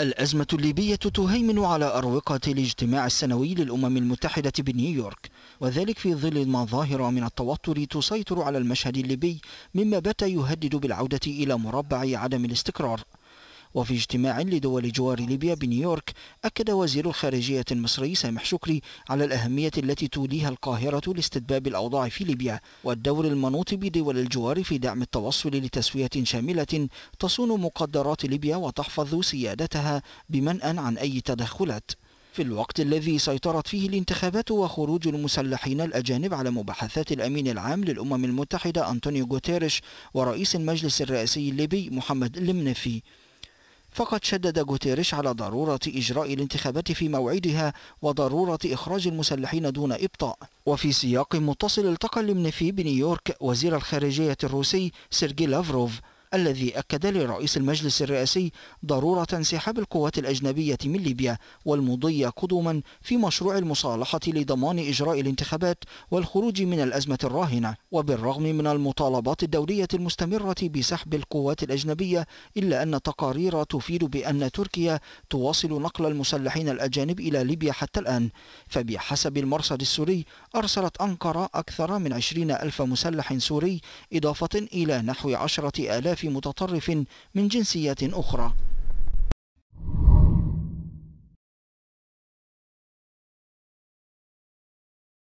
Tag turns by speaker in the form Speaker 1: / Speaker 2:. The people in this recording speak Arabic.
Speaker 1: الأزمة الليبية تهيمن على أروقة الاجتماع السنوي للأمم المتحدة بنيويورك وذلك في ظل مظاهر من التوتر تسيطر على المشهد الليبي مما بات يهدد بالعودة إلى مربع عدم الاستقرار وفي اجتماع لدول جوار ليبيا بنيويورك أكد وزير الخارجية المصري سامح شكري على الأهمية التي توليها القاهرة لاستتباب الأوضاع في ليبيا والدور المنوط بدول الجوار في دعم التوصل لتسوية شاملة تصون مقدرات ليبيا وتحفظ سيادتها بمنأ عن أي تدخلات في الوقت الذي سيطرت فيه الانتخابات وخروج المسلحين الأجانب على مباحثات الأمين العام للأمم المتحدة أنطونيو غوتيريش ورئيس المجلس الرئاسي الليبي محمد المنفي فقد شدد غوتيريش على ضرورة إجراء الانتخابات في موعدها وضرورة إخراج المسلحين دون إبطاء وفي سياق متصل التقى لمنفي بنيويورك وزير الخارجية الروسي سيرجي لافروف الذي أكد لرئيس المجلس الرئاسي ضرورة انسحاب القوات الأجنبية من ليبيا والمضي قدما في مشروع المصالحة لضمان إجراء الانتخابات والخروج من الأزمة الراهنة وبالرغم من المطالبات الدولية المستمرة بسحب القوات الأجنبية إلا أن تقارير تفيد بأن تركيا تواصل نقل المسلحين الأجانب إلى ليبيا حتى الآن فبحسب المرصد السوري أرسلت أنقرة أكثر من 20 ألف مسلح سوري إضافة إلى نحو 10 آلاف متطرف من جنسيات أخرى